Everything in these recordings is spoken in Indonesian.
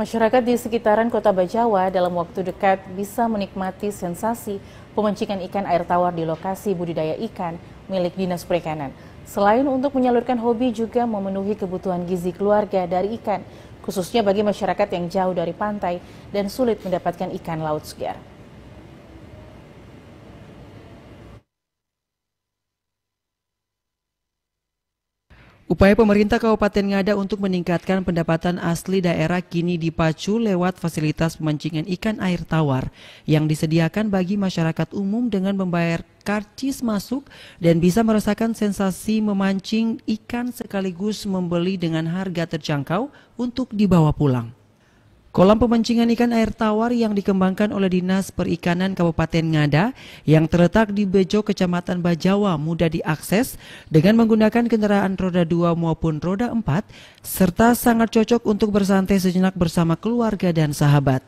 Masyarakat di sekitaran Kota Bajawa dalam waktu dekat bisa menikmati sensasi pemancingan ikan air tawar di lokasi budidaya ikan milik Dinas Perikanan. Selain untuk menyalurkan hobi juga memenuhi kebutuhan gizi keluarga dari ikan, khususnya bagi masyarakat yang jauh dari pantai dan sulit mendapatkan ikan laut segar. Upaya pemerintah Kabupaten Ngada untuk meningkatkan pendapatan asli daerah kini dipacu lewat fasilitas pemancingan ikan air tawar yang disediakan bagi masyarakat umum dengan membayar karcis masuk dan bisa merasakan sensasi memancing ikan sekaligus membeli dengan harga terjangkau untuk dibawa pulang. Kolam pemancingan ikan air tawar yang dikembangkan oleh Dinas Perikanan Kabupaten Ngada yang terletak di Bejo, Kecamatan Bajawa mudah diakses dengan menggunakan kendaraan roda 2 maupun roda 4 serta sangat cocok untuk bersantai sejenak bersama keluarga dan sahabat.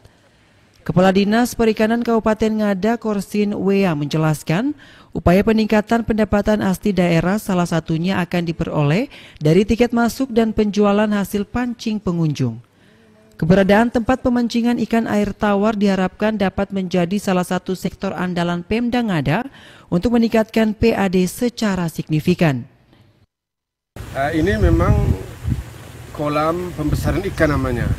Kepala Dinas Perikanan Kabupaten Ngada Korsin Wea menjelaskan, upaya peningkatan pendapatan asli daerah salah satunya akan diperoleh dari tiket masuk dan penjualan hasil pancing pengunjung. Keberadaan tempat pemancingan ikan air tawar diharapkan dapat menjadi salah satu sektor andalan Pemda Ngada untuk meningkatkan PAD secara signifikan. Eh, ini memang kolam pembesaran ikan namanya.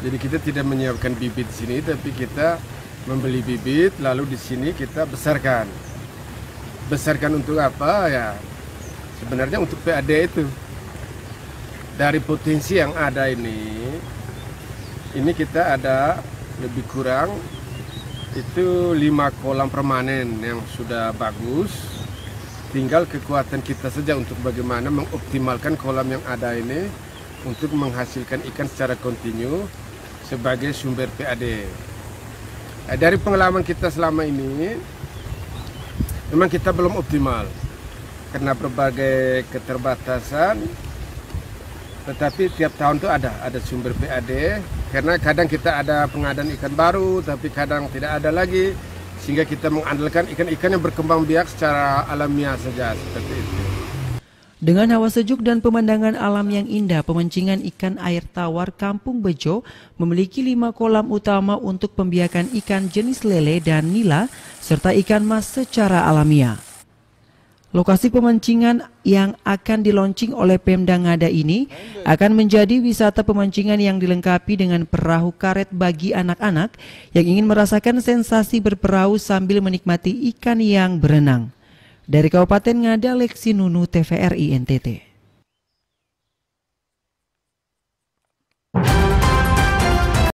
Jadi kita tidak menyiapkan bibit di sini, tapi kita membeli bibit, lalu di sini kita besarkan. Besarkan untuk apa ya? Sebenarnya untuk PAD itu dari potensi yang ada ini ini kita ada lebih kurang itu lima kolam permanen yang sudah bagus tinggal kekuatan kita saja untuk bagaimana mengoptimalkan kolam yang ada ini untuk menghasilkan ikan secara kontinu sebagai sumber PAD. Eh, dari pengalaman kita selama ini, memang kita belum optimal karena berbagai keterbatasan tetapi tiap tahun itu ada ada sumber PAD karena kadang kita ada pengadaan ikan baru tapi kadang tidak ada lagi sehingga kita mengandalkan ikan-ikan yang berkembang biak secara alamiah saja seperti itu. Dengan hawa sejuk dan pemandangan alam yang indah, pemancingan ikan air tawar Kampung Bejo memiliki lima kolam utama untuk pembiakan ikan jenis lele dan nila, serta ikan mas secara alamiah. Lokasi pemancingan yang akan diluncing oleh Pemda Ngada ini akan menjadi wisata pemancingan yang dilengkapi dengan perahu karet bagi anak-anak yang ingin merasakan sensasi berperahu sambil menikmati ikan yang berenang. Dari Kabupaten Ngada, Lexi Nunu, TVRI NTT.